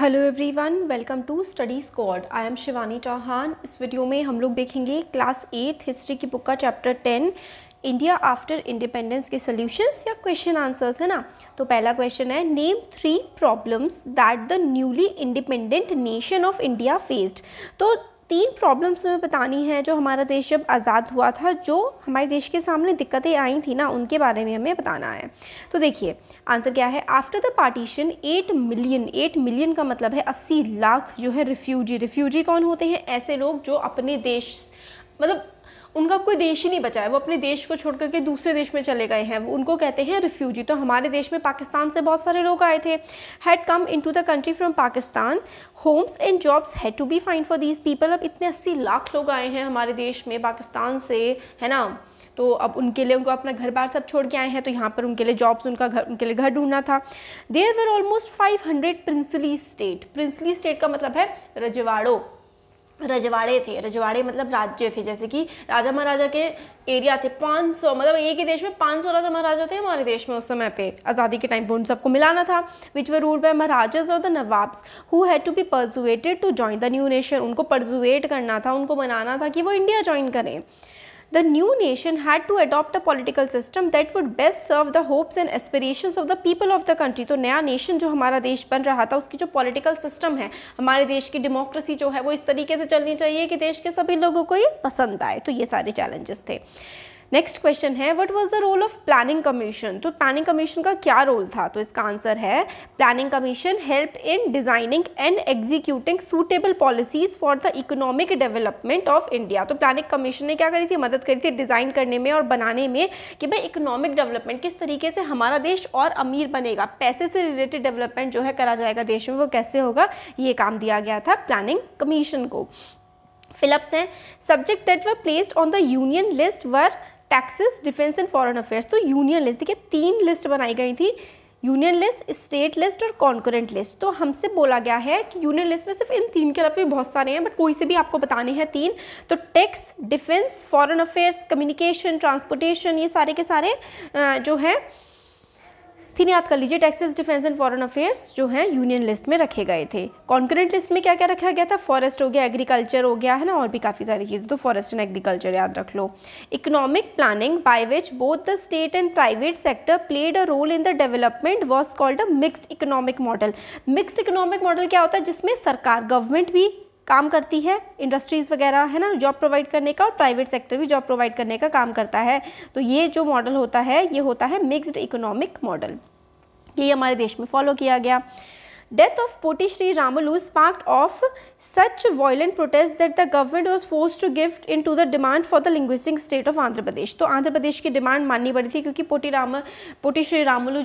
Hello everyone welcome to Study Squad I am Shivani Chauhan इस video में हम लोग देखेंगे क्लास एट हिस्ट्री की बुक का chapter ten India after independence के सॉल्यूशंस या क्वेश्चन आंसर्स है ना तो पहला क्वेश्चन है name three problems that the newly independent nation of India faced तो तीन प्रॉब्लम्स में बतानी है जो हमारा देश जब आज़ाद हुआ था जो हमारे देश के सामने दिक्कतें आई थी ना उनके बारे में हमें बताना है तो देखिए आंसर क्या है after the partition eight million eight million का मतलब है अस्सी लाख जो है रिफ्यूजी रिफ्यूजी कौन होते हैं ऐसे लोग जो अपने देश मतलब उनका कोई देश ही नहीं बचा है वो अपने देश को छोड़ करके दूसरे देश में चले गए हैं उनको कहते हैं रिफ्यूजी तो हमारे देश में पाकिस्तान से बहुत सारे लोग आए थे had come in to the country from Pakistan homes and jobs had to be find for these people अब इतने अस्सी लाख लोग आए हैं हमारे देश में पाकिस्तान से है ना तो अब उनके लिए उनको अपना घर बार सब छोड़ के आए हैं तो यहाँ पर उनके लिए जॉब्स उनका घर उनके लिए घर ढूंढना था there were almost five hundred princely state princely state का मतलब है रजवाड़ो रजवाड़े थे रजवाड़े मतलब राज्य थे जैसे कि राजा महाराजा के एरिया थे 500 मतलब एक ही देश में 500 राजा महाराजा थे हमारे देश में उस समय पे आज़ादी के टाइम पर उन सबको मिलाना था which were ruled by maharajas और the nawabs who had to be persuaded to join the new nation उनको परजुएट करना था उनको बनाना था कि वो इंडिया ज्वाइन करें the new nation had to adopt a political system that would best serve the hopes and aspirations of the people of the country तो नया nation जो हमारा देश बन रहा था उसकी जो political system है हमारे देश की डेमोक्रेसी जो है वो इस तरीके से चलनी चाहिए कि देश के सभी लोगों को ये पसंद आए तो ये सारे चैलेंजेस थे नेक्स्ट क्वेश्चन है what was the role of planning commission तो प्लानिंग कमीशन का क्या रोल था तो इसका आंसर है planning commission help in designing and executing suitable policies for the economic development of India तो प्लानिंग कमीशन ने क्या करी थी मदद करी थी डिज़ाइन करने में और बनाने में कि भाई इकोनॉमिक डेवलपमेंट किस तरीके से हमारा देश और अमीर बनेगा पैसे से रिलेटेड डेवलपमेंट जो है करा जाएगा देश में वो कैसे होगा ये काम दिया गया था प्लानिंग कमीशन को फिलप्स हैं subject that were placed on the union list were taxes defence and foreign affairs तो यूनियन लिस्ट देखिए तीन लिस्ट बनाई गई थी यूनियन लिस्ट स्टेट लिस्ट और कॉन्करेंट लिस्ट तो हमसे बोला गया है कि यूनियन लिस्ट में सिर्फ इन तीन के अलावा भी बहुत सारे हैं बट कोई से भी आपको बताने हैं तीन तो tax defence foreign affairs communication transportation ये सारे के सारे जो है थी याद कर लीजिए taxes defence and foreign affairs जो है यूनियन लिस्ट में रखे गए थे कॉन्करेंट लिस्ट में क्या क्या रखा गया था फॉरेस्ट हो गया एग्रीकल्चर हो गया है ना और भी काफ़ी सारी चीज़ें तो फॉरेस्ट एंड एग्रीकल्चर याद रख लो economic planning by which both the state and private sector played a role in the development was called a mixed economic model mixed economic model क्या होता है जिसमें सरकार गवर्नमेंट भी काम करती है इंडस्ट्रीज़ वगैरह है ना जॉब प्रोवाइड करने का और प्राइवेट सेक्टर भी जॉब प्रोवाइड करने का काम करता है तो ये जो मॉडल होता है ये होता है मिक्सड इकोनॉमिक मॉडल ये हमारे देश में फॉलो किया गया death of Potti Sri Ramalu sparked off such violent protest that the government was force to गिफ्ट in to the demand for the linguistic state of Andhra Pradesh तो आंध्र प्रदेश की डिमांड माननी पड़ी थी क्योंकि पोटी राम पोटी श्री रामुलू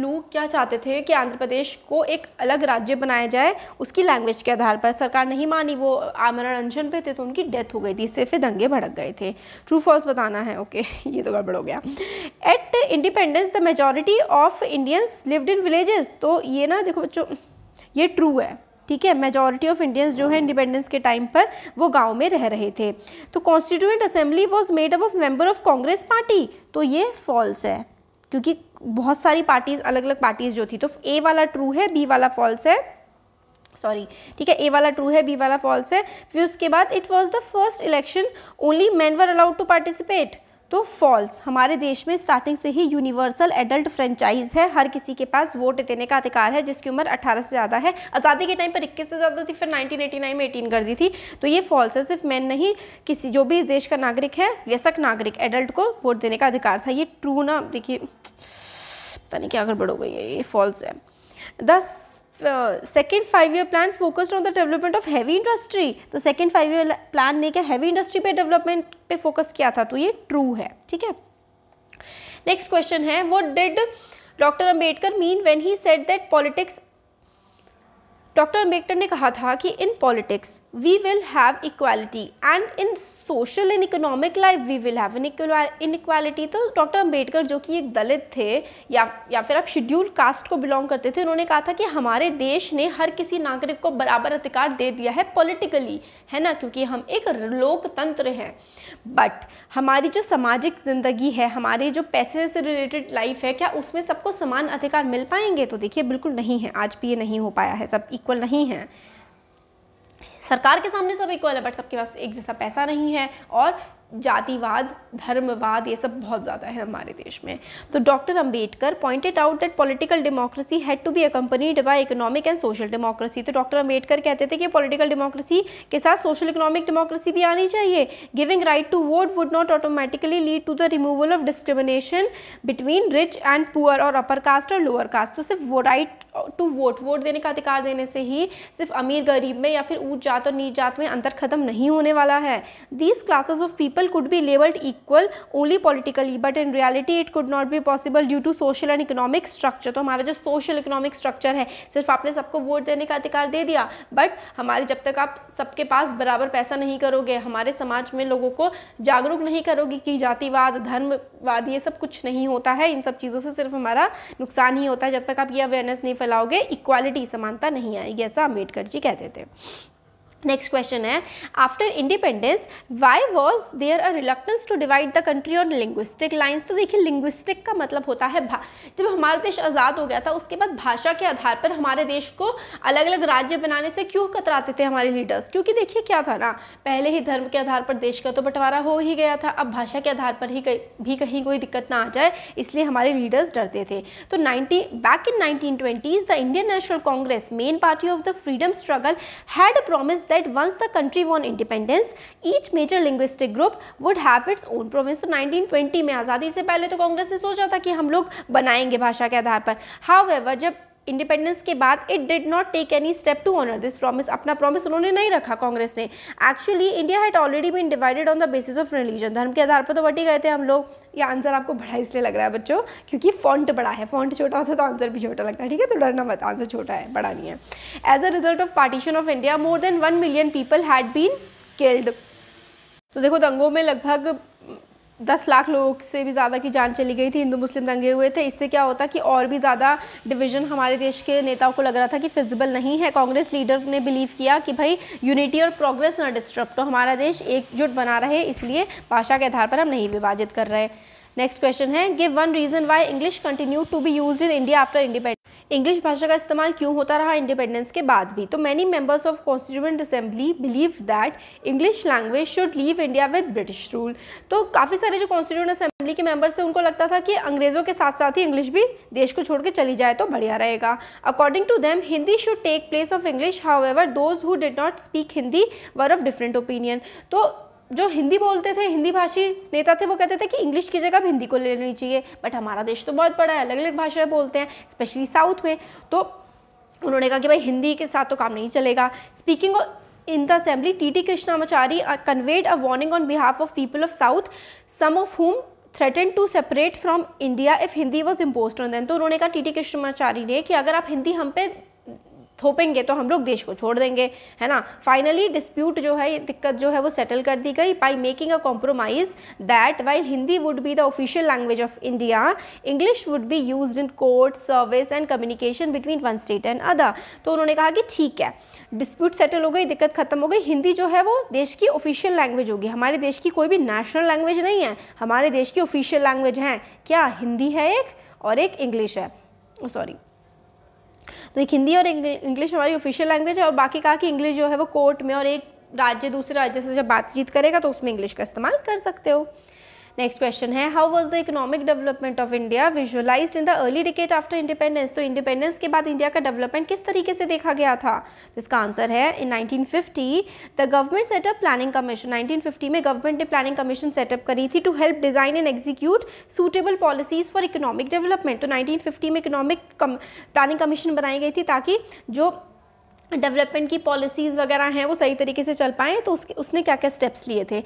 लू क्या चाहते थे कि आंध्र प्रदेश को एक अलग राज्य बनाया जाए उसकी लैंग्वेज के आधार पर सरकार नहीं मानी वो आमरण अनशन पे थे तो उनकी डेथ हो गई थी इससे फिर दंगे भड़क गए थे ट्रू फॉल्स बताना है ओके ये तो गड़बड़ हो गया at independence the majority of Indians lived in villages तो ये ना देखो बच्चों ये ट्रू है ठीक है मेजॉरिटी ऑफ इंडियंस जो है इंडिपेंडेंस के टाइम पर वो गांव में रह रहे थे तो constituent assembly was made up of member of Congress party तो ये फॉल्स है क्योंकि बहुत सारी पार्टीज अलग अलग पार्टीज जो थी तो ए वाला ट्रू है बी वाला फॉल्स है सॉरी ठीक है ए वाला ट्रू है बी वाला फॉल्स है फिर उसके बाद it was the first election only man were allowed to participate तो फॉल्स हमारे देश में स्टार्टिंग से ही यूनिवर्सल एडल्ट फ्रेंचाइज है हर किसी के पास वोट देने का अधिकार है जिसकी उम्र 18 से ज़्यादा है आज़ादी के टाइम पर इक्कीस से ज़्यादा थी फिर 1989 में 18 कर दी थी तो ये फॉल्स है सिर्फ मैन नहीं किसी जो भी इस देश का नागरिक है व्यसक नागरिक एडल्ट को वोट देने का अधिकार था ये ट्रू ना देखिए पता नहीं क्या गड़बड़ हो गई है ये फॉल्स है दस second five year plan focused on the development of heavy industry तो सेकेंड फाइव ईयर प्लान ने क्या हैवी इंडस्ट्री पे डेवलपमेंट पे फोकस किया था तो ये ट्रू है ठीक है नेक्स्ट क्वेश्चन है वो did doctor Ambedkar mean when he said that politics doctor Ambedkar ने कहा था कि in politics we will have equality and in social and economic life we will have inequality तो डॉक्टर अम्बेडकर जो कि एक दलित थे या या फिर आप शेड्यूल कास्ट को बिलोंग करते थे उन्होंने कहा था कि हमारे देश ने हर किसी नागरिक को बराबर अधिकार दे दिया है पॉलिटिकली है ना क्योंकि हम एक लोकतंत्र हैं बट हमारी जो सामाजिक ज़िंदगी है हमारे जो पैसे से रिलेटेड लाइफ है क्या उसमें सबको समान अधिकार मिल पाएंगे तो देखिए बिल्कुल नहीं है आज भी ये नहीं हो पाया है सब इक्वल नहीं है सरकार के सामने सब इक्वल है बट सबके पास एक जैसा पैसा नहीं है और जातिवाद धर्मवाद ये सब बहुत ज़्यादा है हमारे देश में तो doctor Ambedkar pointed out that political democracy had to be accompanied by economic and social democracy तो डॉक्टर अंबेडकर कहते थे कि पॉलिटिकल डेमोक्रेसी के साथ सोशल इकोनॉमिक डेमोक्रेसी भी आनी चाहिए giving right to vote would not automatically lead to the removal of discrimination between rich and poor और अपर कास्ट और लोअर कास्ट तो सिर्फ वो राइट टू वोट वोट देने का अधिकार देने से ही सिर्फ अमीर गरीब में या फिर ऊँच जात और नीच जात में अंतर खत्म नहीं होने वाला है these classes of people people could be labeled equal only politically but in reality it could not be possible due to social and economic structure तो हमारा जो social economic structure है सिर्फ आपने सबको vote देने का अधिकार दे दिया but हमारे जब तक आप सबके पास बराबर पैसा नहीं करोगे हमारे समाज में लोगों को जागरूक नहीं करोगे कि जातिवाद धर्मवाद ये सब कुछ नहीं होता है इन सब चीज़ों से सिर्फ हमारा नुकसान ही होता है जब तक आप ये अवेयरनेस नहीं फैलाओगे इक्वालिटी समानता नहीं आएगी ऐसा अम्बेडकर जी कहते थे नेक्स्ट क्वेश्चन है after independence why was there a reluctance to divide the country on linguistic lines तो देखिए लिंग्विस्टिक का मतलब होता है जब हमारा देश आज़ाद हो गया था उसके बाद भाषा के आधार पर हमारे देश को अलग अलग राज्य बनाने से क्यों कतराते थे हमारे लीडर्स क्योंकि देखिए क्या था ना पहले ही धर्म के आधार पर देश का तो बंटवारा हो ही गया था अब भाषा के आधार पर ही कही, भी कहीं कोई दिक्कत ना आ जाए इसलिए हमारे लीडर्स डरते थे तो nineteen back in nineteen the Indian National Congress main party of the freedom struggle had promise that once the country won independence, each major linguistic group would have its own province. तो 1920 में आज़ादी से पहले तो कांग्रेस ने सोचा था कि हम लोग बनाएंगे भाषा के आधार पर हावेवर जब इंडिपेंडेंस के बाद it did not take any step to honour this promise अपना प्रॉमिस उन्होंने नहीं रखा कांग्रेस ने actually India had already been divided on the basis of religion धर्म के आधार पर तो बटी गए थे हम लोग ये आंसर आपको बड़ा इसलिए लग रहा है बच्चों क्योंकि फॉन्ट बड़ा है फॉन्ट छोटा होता है तो आंसर भी छोटा लगता है ठीक है तो डरना मत आंसर छोटा है बड़ा नहीं है as a result of partition of India more than one million people had been killed तो देखो दंगों में लगभग दस लाख लोगों से भी ज़्यादा की जान चली गई थी हिंदू मुस्लिम दंगे हुए थे इससे क्या होता कि और भी ज़्यादा डिवीज़न हमारे देश के नेताओं को लग रहा था कि फिजिबल नहीं है कांग्रेस लीडर ने बिलीव किया कि भाई यूनिटी और प्रोग्रेस ना डिस्टर्ब तो हमारा देश एकजुट बना रहे इसलिए भाषा के आधार पर हम नहीं विभाजित कर रहे नेक्स्ट क्वेश्चन है give one reason why English continue to be use in India after independence English भाषा का इस्तेमाल क्यों होता रहा इंडिपेंडेंस के बाद भी तो many members of constituent assembly believe that English language should leave India with British rule तो काफ़ी सारे जो कॉन्स्टिट्यूंट असेंबली के मेंबर्स थे उनको लगता था कि अंग्रेज़ों के साथ साथ ही इंग्लिश भी देश को छोड़ के चली जाए तो बढ़िया रहेगा according to them Hindi should take place of English however those who did not speak Hindi were of different opinion तो जो हिंदी बोलते थे हिंदी भाषी नेता थे वो कहते थे कि इंग्लिश की जगह हिंदी को लेनी चाहिए बट हमारा देश तो बहुत बड़ा है अलग अलग भाषाएं बोलते हैं स्पेशली साउथ में तो उन्होंने कहा कि भाई हिंदी के साथ तो काम नहीं चलेगा speaking in the assembly T T Krishnamachari conveyed a warning on behalf of people of south some of whom threaten to separate from India if Hindi was impose on them तो उन्होंने कहा टी टी कृष्णमाचारी ने कि अगर आप हिंदी हम पे थोपेंगे तो हम लोग देश को छोड़ देंगे है ना फाइनली डिस्प्यूट जो है दिक्कत जो है वो सेटल कर दी गई by making a compromise that while Hindi would be the official language of India English would be use in court service and communication between one state and other तो उन्होंने कहा कि ठीक है डिस्प्यूट सेटल हो गई दिक्कत खत्म हो गई हिंदी जो है वो देश की ऑफिशियल लैंग्वेज होगी हमारे देश की कोई भी नेशनल लैंग्वेज नहीं है हमारे देश की ऑफिशियल लैंग्वेज है क्या हिंदी है एक और एक इंग्लिश है सॉरी oh, तो एक हिंदी और इंग्लिश हमारी ऑफिशियल लैंग्वेज है और बाकी कहा कि इंग्लिश जो है वो कोर्ट में और एक राज्य दूसरे राज्य से जब बातचीत करेगा तो उसमें इंग्लिश का इस्तेमाल कर सकते हो नेक्स्ट क्वेश्चन है how was the economic development of India visualise in the early decade after independence तो इंडिपेंडेंस के बाद इंडिया का डेवलपमेंट किस तरीके से देखा गया था इसका आंसर है in 1950 the government set up planning commission 1950 में गवर्नमेंट ने प्लानिंग कमीशन सेटअप करी थी to help design and execute suitable policies for economic development तो 1950 में इकोनॉमिक प्लानिंग कमीशन बनाई गई थी ताकि जो डेवलपमेंट की पॉलिसीज़ वगैरह हैं वो सही तरीके से चल पाएँ तो उसके उसने क्या क्या स्टेप्स लिए थे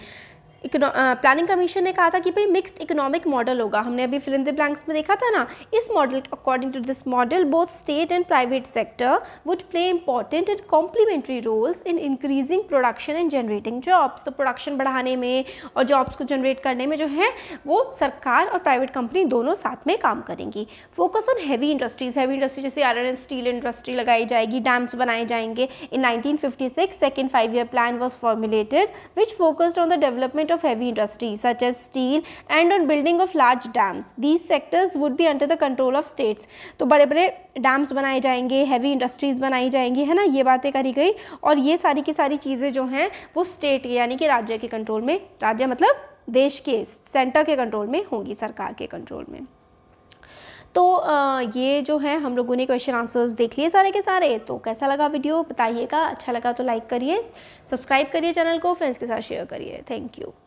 प्लानिंग कमीशन ने कहा था कि भाई मिक्स्ड इकोनॉमिक मॉडल होगा हमने अभी फिल इन द ब्लैंक्स में देखा था ना इस model according to this model both state and private sector would play important and complementary roles in increasing production and generating jobs तो प्रोडक्शन बढ़ाने में और जॉब्स को जनरेट करने में जो है वो सरकार और प्राइवेट कंपनी दोनों साथ में काम करेंगी focus on heavy industries heavy industry जैसे आयरन एंड स्टील इंडस्ट्री लगाई जाएगी डैम्स बनाए जाएंगे in nineteen fifty six second five year plan was formulated which focused on the development oversight of heavy industry such as steel and on building of large dams. These sectors would be under the control of states. to bade bade dams बनाए जाएंगे heavy industries बनाई जाएंगी है ना ये बातें करी गई और ये सारी की सारी चीज़ें जो हैं वो स्टेट के यानी कि राज्य के कंट्रोल में राज्य मतलब देश के सेंटर के कंट्रोल में होंगी सरकार के कंट्रोल में तो ये जो है हम लोगों ने क्वेश्चन आंसर्स देख लिए सारे के सारे तो कैसा लगा वीडियो बताइएगा अच्छा लगा तो लाइक करिए सब्सक्राइब करिए चैनल को फ्रेंड्स के साथ शेयर करिए थैंक यू